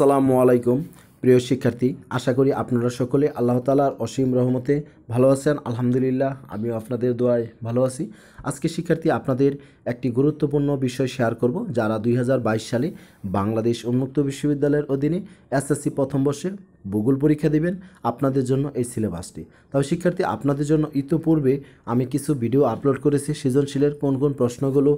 আসসালামু আলাইকুম প্রিয় শিক্ষার্থী আশা করি আপনারা সকলে আল্লাহ তালার অসীম রহমতে ভালো আছেন আলহামদুলিল্লাহ আমিও আপনাদের দোয়ায় ভালো আছি আজকে শিক্ষার্থী আপনাদের একটি গুরুত্বপূর্ণ বিষয় শেয়ার করব যারা দুই সালে বাংলাদেশ উন্মুক্ত বিশ্ববিদ্যালয়ের অধীনে এসএসসি প্রথম বর্ষে ভূগোল পরীক্ষা দেবেন আপনাদের জন্য এই সিলেবাসটি তাও শিক্ষার্থী আপনাদের জন্য ইতোপূর্বে আমি কিছু ভিডিও আপলোড করেছি সৃজনশীলের কোন কোন প্রশ্নগুলো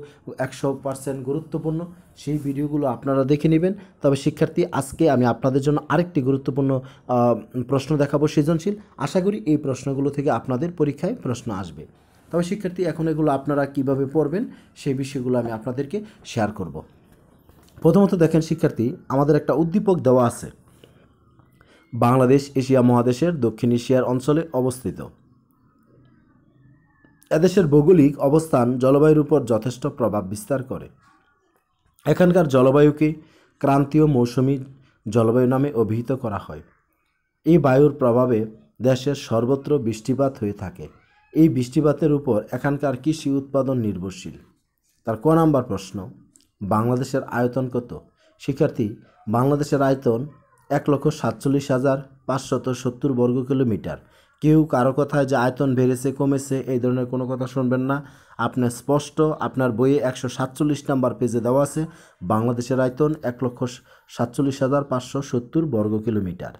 একশো পার্সেন্ট গুরুত্বপূর্ণ সেই ভিডিওগুলো আপনারা দেখে নেবেন তবে শিক্ষার্থী আজকে আমি আপনাদের জন্য আরেকটি গুরুত্বপূর্ণ প্রশ্ন দেখাবো সৃজনশীল আশা করি এই প্রশ্নগুলো থেকে আপনাদের পরীক্ষায় প্রশ্ন আসবে তবে শিক্ষার্থী এখন এগুলো আপনারা কিভাবে পড়বেন সেই বিষয়গুলো আমি আপনাদেরকে শেয়ার করব প্রথমত দেখেন শিক্ষার্থী আমাদের একটা উদ্দীপক দেওয়া আছে বাংলাদেশ এশিয়া মহাদেশের দক্ষিণ এশিয়ার অঞ্চলে অবস্থিত এদেশের ভৌগোলিক অবস্থান জলবায়ুর উপর যথেষ্ট প্রভাব বিস্তার করে এখানকার জলবায়ুকে ক্রান্তীয় মৌসুমী জলবায়ু নামে অভিহিত করা হয় এই বায়ুর প্রভাবে দেশের সর্বত্র বৃষ্টিপাত হয়ে থাকে এই বৃষ্টিপাতের উপর এখানকার কৃষি উৎপাদন নির্ভরশীল তার ক নাম্বার প্রশ্ন বাংলাদেশের আয়তন কত শিক্ষার্থী বাংলাদেশের আয়তন এক লক্ষ সাতচল্লিশ হাজার পাঁচশত সত্তর বর্গ কিলোমিটার কেউ কারো কথায় যে আয়তন বেড়েছে কমেছে এই ধরনের কোনো কথা শুনবেন না আপনার স্পষ্ট আপনার বইয়ে একশো সাতচল্লিশ নাম্বার পেজে দেওয়া আছে বাংলাদেশের আয়তন এক লক্ষ সাতচল্লিশ হাজার পাঁচশো সত্তর বর্গ কিলোমিটার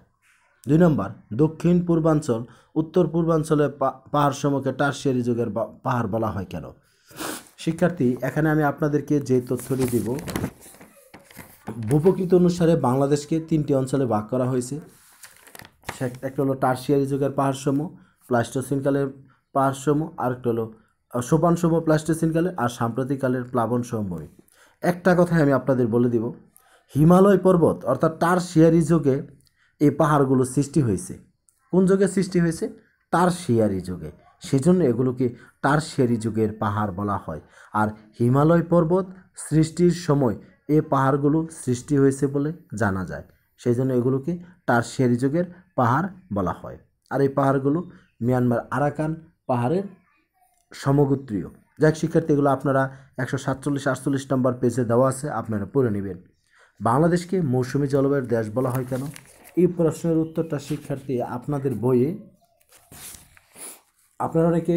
দুই নম্বর দক্ষিণ পূর্বাঞ্চল উত্তর পূর্বাঞ্চলে পাহাড় সমুখে টার্সিয়ারি যুগের পাহাড় বলা হয় কেন শিক্ষার্থী এখানে আমি আপনাদেরকে যে তথ্যটি দিব ভূপ্রকৃতি অনুসারে বাংলাদেশকে তিনটি অঞ্চলে ভাগ করা হয়েছে একটা হলো টার্সিয়ারি যুগের পাহাড়সম প্লাস্টোসিনকালের পাহাড়সম আরেকটা হলো সোপানসম প্লাস্টোসিনকালে আর সাম্প্রতিককালের প্লাবন সমভূমি একটা কথাই আমি আপনাদের বলে দিব হিমালয় পর্বত অর্থাৎ টার্সিয়ারি যুগে এই পাহাড়গুলো সৃষ্টি হয়েছে কোন যুগে সৃষ্টি হয়েছে টার্সিয়ারি যুগে সেজন্য এগুলোকে টার্সিয়ারি যুগের পাহাড় বলা হয় আর হিমালয় পর্বত সৃষ্টির সময় এ পাহাড়গুলো সৃষ্টি হয়েছে বলে জানা যায় সেই জন্য এগুলোকে তার টারসিয়ারি যুগের পাহাড় বলা হয় আর এই পাহাড়গুলো মিয়ানমার আরাকান পাহাড়ের সমগোত্রীয় যাক শিক্ষার্থী এগুলো আপনারা একশো সাতচল্লিশ আটচল্লিশ নম্বর পেজে দেওয়া আছে আপনারা পড়ে নেবেন বাংলাদেশকে মৌসুমি জলবায়ুর দেশ বলা হয় কেন এই প্রশ্নের উত্তরটা শিক্ষার্থী আপনাদের বইয়ে আপনারা অনেকে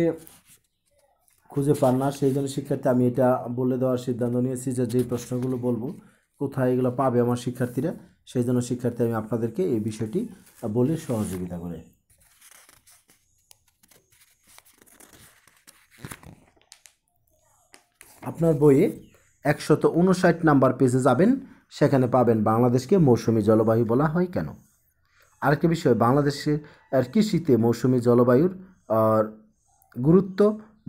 খুঁজে পান না সেই জন্য শিক্ষার্থী আমি এটা বলে দেওয়ার সিদ্ধান্ত নিয়েছি যে যেই প্রশ্নগুলো বলবো কোথায় এগুলো পাবে আমার শিক্ষার্থীরা সেই জন্য শিক্ষার্থী আমি আপনাদেরকে এই বিষয়টি বলে সহযোগিতা করে আপনার বইয়ে একশত উনষাট নাম্বার পেজে যাবেন সেখানে পাবেন বাংলাদেশকে মৌসুমি জলবায়ু বলা হয় কেন আরেকটি বিষয় বাংলাদেশের কৃষিতে মৌসুমি জলবায়ুর গুরুত্ব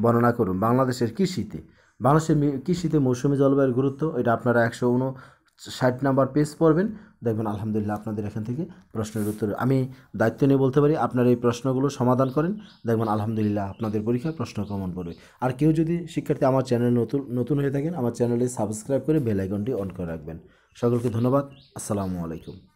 বর্ণনা করুন বাংলাদেশের কৃষিতে বাংলাদেশের কৃষিতে মৌসুমি জলবায়ুর গুরুত্ব এটা আপনারা একশো উনো ষাট নাম্বার পেজ পড়বেন দেখবেন আলহামদুলিল্লাহ আপনাদের এখান থেকে প্রশ্নের উত্তর আমি দায়িত্ব নিয়ে বলতে পারি আপনারা এই প্রশ্নগুলো সমাধান করেন দেখবেন আলহামদুলিল্লাহ আপনাদের পরীক্ষায় প্রশ্ন কমন করবে আর কেউ যদি শিক্ষার্থী আমার চ্যানেল নতুন নতুন হয়ে থাকেন আমার চ্যানেলে সাবস্ক্রাইব করে বেল আইকনটি অন করে রাখবেন সকলকে ধন্যবাদ আসসালামু আলাইকুম